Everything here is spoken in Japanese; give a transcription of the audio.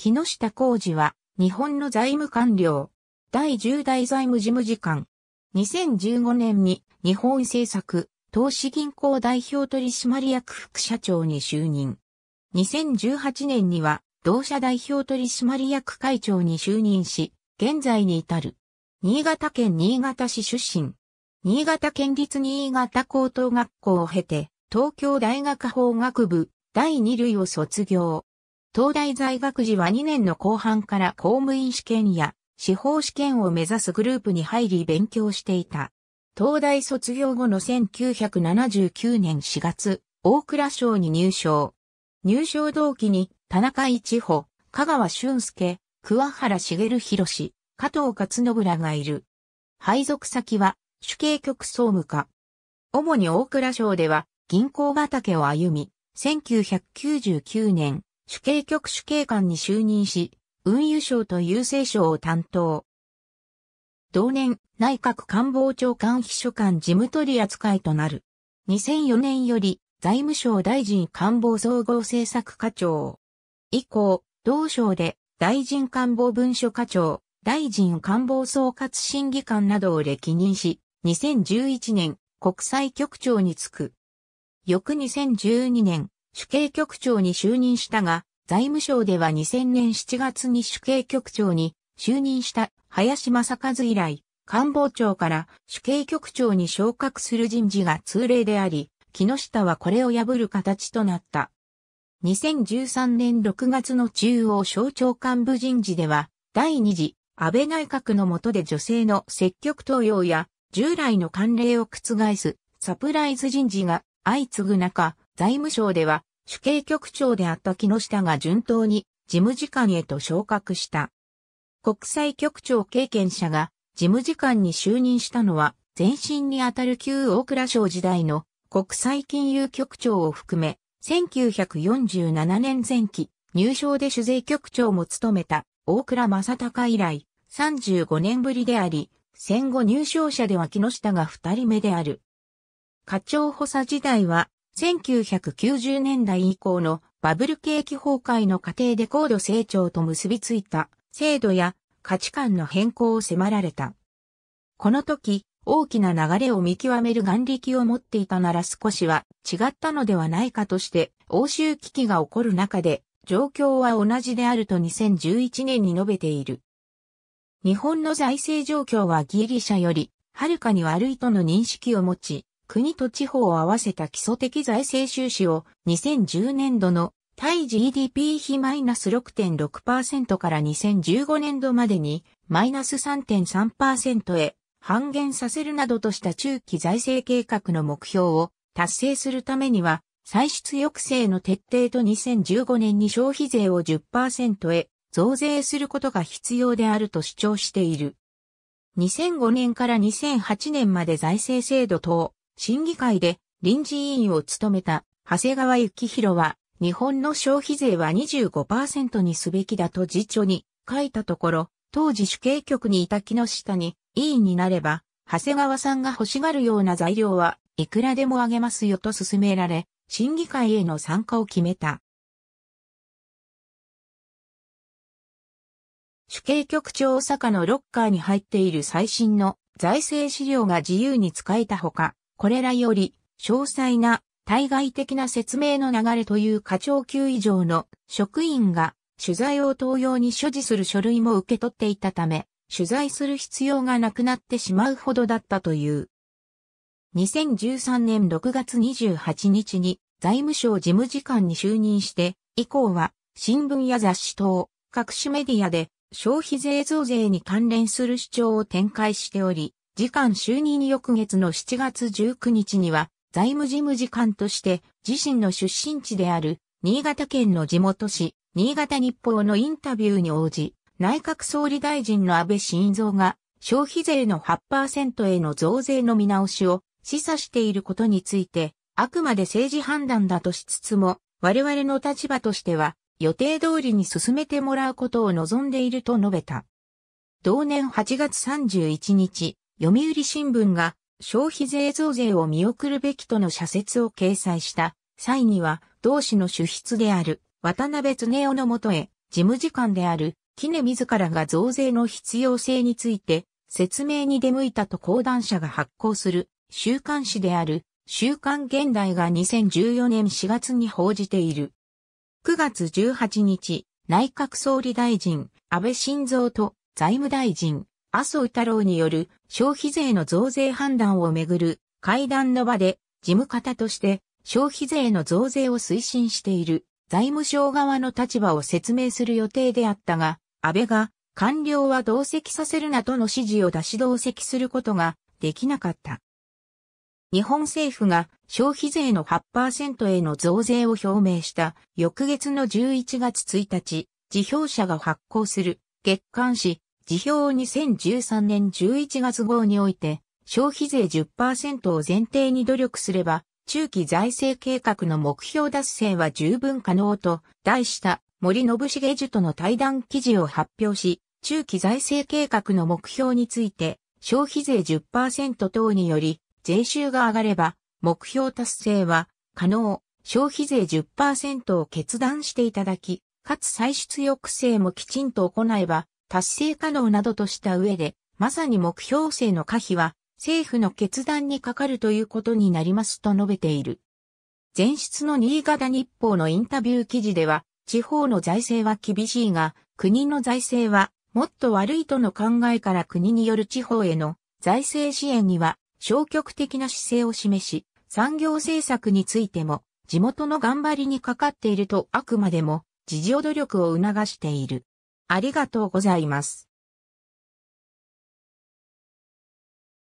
木下浩二は、日本の財務官僚、第10代財務事務次官。2015年に日本政策投資銀行代表取締役副社長に就任。2018年には同社代表取締役会長に就任し、現在に至る。新潟県新潟市出身。新潟県立新潟高等学校を経て、東京大学法学部第2類を卒業。東大在学時は2年の後半から公務員試験や司法試験を目指すグループに入り勉強していた。東大卒業後の1979年4月、大倉省に入省。入省同期に田中一歩、香川俊介、桑原茂博、加藤勝信らがいる。配属先は主計局総務課。主に大倉省では銀行畑を歩み、1999年主計局主計官に就任し、運輸省と郵政省を担当。同年、内閣官房長官秘書官事務取扱いとなる。2004年より、財務省大臣官房総合政策課長。以降、同省で、大臣官房文書課長、大臣官房総括審議官などを歴任し、2011年、国際局長に就く。翌2012年、主計局長に就任したが、財務省では2000年7月に主計局長に就任した林正和以来、官房長から主計局長に昇格する人事が通例であり、木下はこれを破る形となった。2013年6月の中央省庁幹部人事では、第2次安倍内閣の下で女性の積極登用や従来の慣例を覆すサプライズ人事が相次ぐ中、財務省では主計局長であった木下が順当に事務次官へと昇格した。国際局長経験者が事務次官に就任したのは前身にあたる旧大倉省時代の国際金融局長を含め1947年前期入省で主税局長も務めた大倉正隆以来35年ぶりであり戦後入省者では木下が二人目である。課長補佐時代は1990年代以降のバブル景気崩壊の過程で高度成長と結びついた制度や価値観の変更を迫られた。この時、大きな流れを見極める眼力を持っていたなら少しは違ったのではないかとして、欧州危機が起こる中で、状況は同じであると2011年に述べている。日本の財政状況はギリシャより、はるかに悪いとの認識を持ち、国と地方を合わせた基礎的財政収支を2010年度の対 GDP 比マイナス6.6%から2015年度までにマイナス3.3%へ半減させるなどとした中期財政計画の目標を達成するためには、歳出抑制の徹底と2015年に消費税を10%へ増税することが必要であると主張している。2005年から2008年まで財政制度等審議会で臨時委員を務めた長谷川幸宏は、日本の消費税は25%にすべきだと辞書に書いたところ、当時主計局にいた木下に委員になれば、長谷川さんが欲しがるような材料はいくらでもあげますよと勧められ、審議会への参加を決めた。主計局長大阪のロッカーに入っている最新の財政資料が自由に使えたほか、これらより、詳細な、対外的な説明の流れという課長級以上の職員が取材を同用に所持する書類も受け取っていたため、取材する必要がなくなってしまうほどだったという。2013年6月28日に財務省事務次官に就任して、以降は新聞や雑誌等、各種メディアで消費税増税に関連する主張を展開しており、次官就任翌月の7月19日には、財務事務次官として自身の出身地である新潟県の地元市、新潟日報のインタビューに応じ、内閣総理大臣の安倍晋三が消費税の8%への増税の見直しを示唆していることについて、あくまで政治判断だとしつつも、我々の立場としては予定通りに進めてもらうことを望んでいると述べた。同年8月31日、読売新聞が消費税増税を見送るべきとの社説を掲載した際には、同氏の主筆である渡辺恒夫のもとへ、事務次官である木根自らが増税の必要性について説明に出向いたと講談社が発行する週刊誌である週刊現代が2014年4月に報じている。9月18日、内閣総理大臣安倍晋三と財務大臣麻生太郎による消費税の増税判断をめぐる会談の場で事務方として消費税の増税を推進している財務省側の立場を説明する予定であったが、安倍が官僚は同席させるなとの指示を出し同席することができなかった。日本政府が消費税の8%への増税を表明した翌月の11月1日、辞表者が発行する月刊誌辞表2013年11月号において、消費税10%を前提に努力すれば、中期財政計画の目標達成は十分可能と題した森信重樹との対談記事を発表し、中期財政計画の目標について、消費税10%等により、税収が上がれば、目標達成は可能、消費税10%を決断していただき、かつ歳出抑制もきちんと行えば、達成可能などとした上で、まさに目標性の可否は政府の決断にかかるということになりますと述べている。前出の新潟日報のインタビュー記事では、地方の財政は厳しいが、国の財政はもっと悪いとの考えから国による地方への財政支援には消極的な姿勢を示し、産業政策についても地元の頑張りにかかっているとあくまでも自助努力を促している。ありがとうございます。